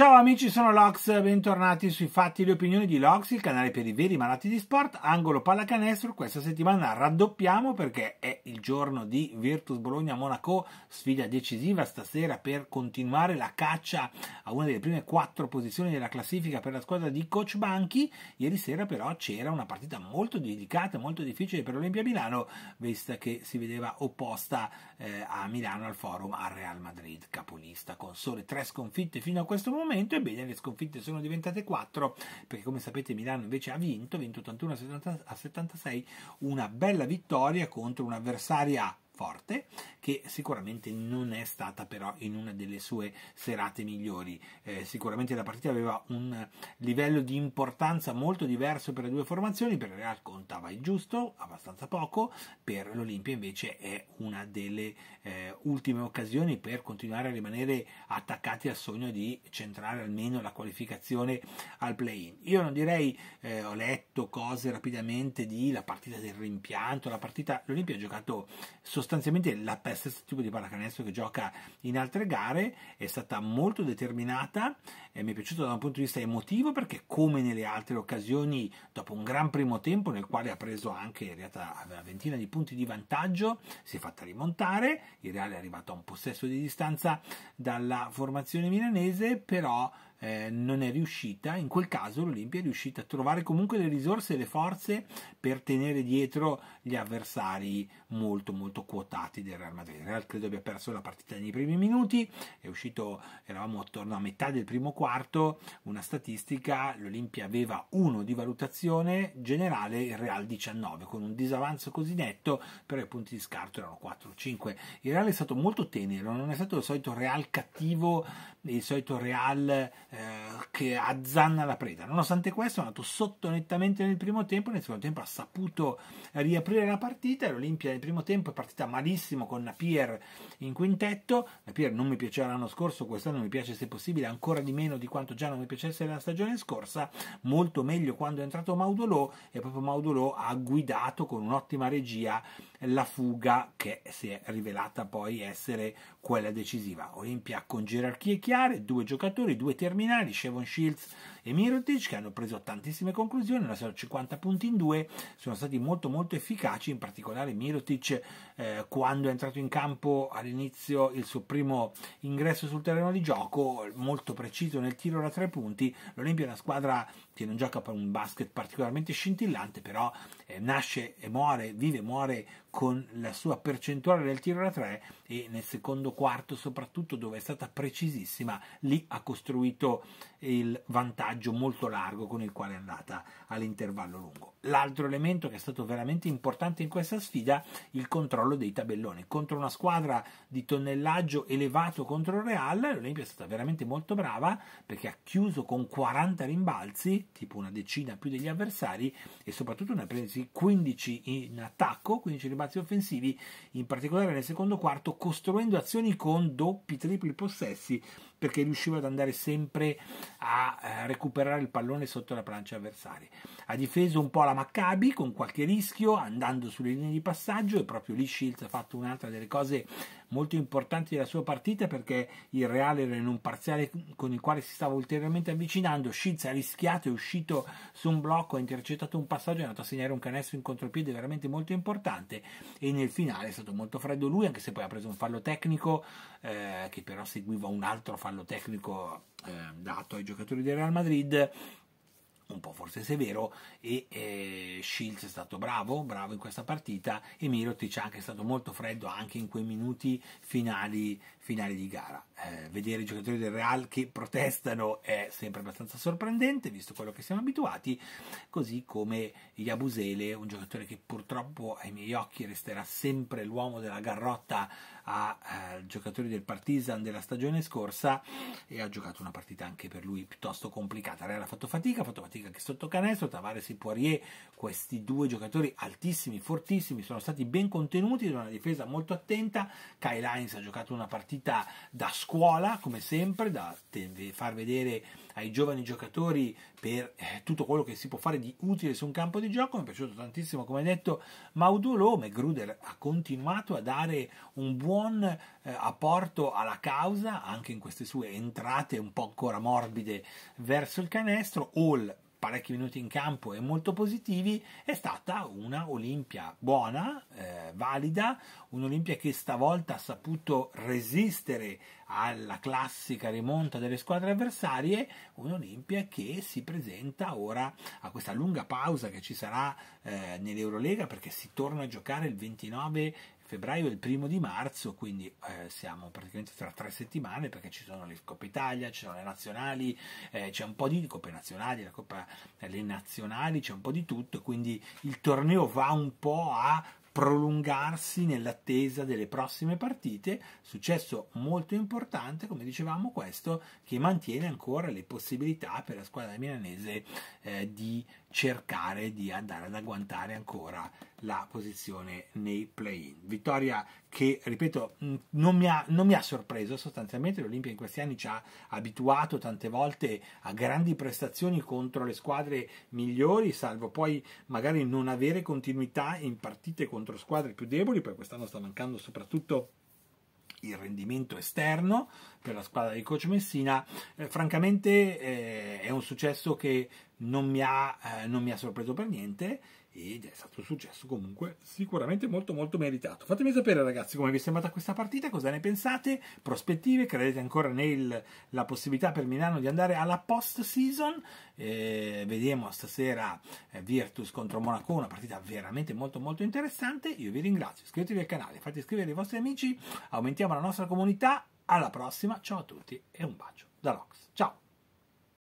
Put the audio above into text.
Ciao amici, sono Lox, bentornati sui fatti e le opinioni di Lox, il canale per i veri malati di sport, angolo pallacanestro. Questa settimana raddoppiamo perché è il giorno di Virtus Bologna-Monaco, sfida decisiva stasera per continuare la caccia a una delle prime quattro posizioni della classifica per la squadra di Coach Banchi. Ieri sera però c'era una partita molto delicata, molto difficile per l'Olimpia Milano, vista che si vedeva opposta eh, a Milano al forum al Real Madrid, capolista, con sole tre sconfitte fino a questo momento momento, ebbene le sconfitte sono diventate 4, perché come sapete Milano invece ha vinto, ha vinto 81 a 76, una bella vittoria contro un'avversaria forte, che sicuramente non è stata però in una delle sue serate migliori. Eh, sicuramente la partita aveva un livello di importanza molto diverso per le due formazioni, per il Real contava il giusto, abbastanza poco, per l'Olimpia invece è una delle eh, ultime occasioni per continuare a rimanere attaccati al sogno di centrare almeno la qualificazione al play-in. Io non direi, eh, ho letto cose rapidamente di la partita del rimpianto, la partita, l'Olimpia ha giocato sostanzialmente sostanzialmente la stesso tipo di pallacanestro che gioca in altre gare, è stata molto determinata e eh, mi è piaciuto da un punto di vista emotivo perché come nelle altre occasioni, dopo un gran primo tempo nel quale ha preso anche in realtà una ventina di punti di vantaggio, si è fatta rimontare, il Reale è arrivato a un possesso di distanza dalla formazione milanese, però eh, non è riuscita, in quel caso l'Olimpia è riuscita a trovare comunque le risorse e le forze per tenere dietro gli avversari molto molto quotati del Real Madrid. Il Real credo abbia perso la partita nei primi minuti, è uscito, eravamo attorno a metà del primo quarto, una statistica, l'Olimpia aveva 1 di valutazione generale, il Real 19, con un disavanzo così netto, però i punti di scarto erano 4-5. Il Real è stato molto tenero, non è stato il solito Real cattivo, il solito Real eh, che azzanna la preda. Nonostante questo è andato sotto nettamente nel primo tempo, nel secondo tempo ha saputo riaprire la partita, l'Olimpia nel primo tempo è partita malissimo con Napier in quintetto, Napier non mi piaceva l'anno scorso, quest'anno mi piace se possibile ancora di meno di quanto già non mi piacesse la stagione scorsa, molto meglio quando è entrato Maudolò e proprio Maudolò ha guidato con un'ottima regia la fuga che si è rivelata poi essere quella decisiva. Olimpia con gerarchie chiare, due giocatori, due termini preliminari Shevon Shields e Mirotic che hanno preso tantissime conclusioni, hanno preso 50 punti in due, sono stati molto molto efficaci, in particolare Mirotic eh, quando è entrato in campo all'inizio il suo primo ingresso sul terreno di gioco, molto preciso nel tiro da tre punti, l'Olimpia è una squadra che non gioca per un basket particolarmente scintillante, però eh, nasce e muore, vive e muore con la sua percentuale del tiro da tre e nel secondo quarto soprattutto dove è stata precisissima, lì ha costruito questo il vantaggio molto largo con il quale è andata all'intervallo lungo. L'altro elemento che è stato veramente importante in questa sfida è il controllo dei tabelloni. Contro una squadra di tonnellaggio elevato contro il Real, l'Olimpia è stata veramente molto brava perché ha chiuso con 40 rimbalzi, tipo una decina più degli avversari, e soprattutto ne ha presi 15 in attacco, 15 rimbalzi offensivi, in particolare nel secondo quarto, costruendo azioni con doppi, tripli possessi perché riusciva ad andare sempre a eh, recuperare il pallone sotto la plancia avversaria. Ha difeso un po' la Maccabi con qualche rischio, andando sulle linee di passaggio e proprio lì Shields ha fatto un'altra delle cose molto importanti della sua partita perché il Real era in un parziale con il quale si stava ulteriormente avvicinando, Schiz ha rischiato, è uscito su un blocco, ha intercettato un passaggio, è andato a segnare un canestro in contropiede veramente molto importante e nel finale è stato molto freddo lui anche se poi ha preso un fallo tecnico eh, che però seguiva un altro fallo tecnico eh, dato ai giocatori del Real Madrid un po' forse severo e eh, Shields è stato bravo, bravo in questa partita e Mirotic è anche stato molto freddo anche in quei minuti finali, finali di gara. Eh, vedere i giocatori del Real che protestano è sempre abbastanza sorprendente visto quello che siamo abituati, così come Yabusele, un giocatore che purtroppo ai miei occhi resterà sempre l'uomo della garrotta a eh, del Partizan della stagione scorsa e ha giocato una partita anche per lui piuttosto complicata. Real ha fatto fatica, ha fatto fatica anche sotto canestro, Tavares e Poirier, questi due giocatori altissimi, fortissimi, sono stati ben contenuti da una difesa molto attenta. Kyle Hines ha giocato una partita da scuola, come sempre, da far vedere ai giovani giocatori per eh, tutto quello che si può fare di utile su un campo di gioco. Mi è piaciuto tantissimo, come ha detto Maudolò, Gruder ha continuato a dare un buon eh, apporto alla causa, anche in queste sue entrate un po' ancora morbide verso il canestro. All parecchi minuti in campo e molto positivi, è stata una Olimpia buona, eh, valida, un'Olimpia che stavolta ha saputo resistere alla classica rimonta delle squadre avversarie, un'Olimpia che si presenta ora a questa lunga pausa che ci sarà eh, nell'Eurolega perché si torna a giocare il 29 febbraio e il primo di marzo, quindi eh, siamo praticamente tra tre settimane perché ci sono le Coppa Italia, ci sono le nazionali, eh, c'è un po' di Coppe Nazionali, la Coppa, eh, le nazionali, c'è un po' di tutto, quindi il torneo va un po' a prolungarsi nell'attesa delle prossime partite, successo molto importante, come dicevamo questo, che mantiene ancora le possibilità per la squadra milanese eh, di cercare di andare ad agguantare ancora la posizione nei play-in. Vittoria che, ripeto, mm, non mi ha, non mi ha sorpreso sostanzialmente, l'Olimpia in questi anni ci ha abituato tante volte a grandi prestazioni contro le squadre migliori, salvo poi magari non avere continuità in partite contro squadre più deboli, poi quest'anno sta mancando soprattutto il rendimento esterno per la squadra di coach Messina, eh, francamente eh, è un successo che non mi ha, eh, non mi ha sorpreso per niente ed è stato un successo comunque sicuramente molto molto meritato. Fatemi sapere ragazzi come vi è sembrata questa partita, cosa ne pensate, prospettive, credete ancora nella possibilità per Milano di andare alla post season, eh, vediamo stasera eh, Virtus contro Monaco, una partita veramente molto molto interessante, io vi ringrazio, iscrivetevi al canale, fate iscrivere i vostri amici, aumentiamo la nostra comunità, alla prossima, ciao a tutti e un bacio da Rox, ciao!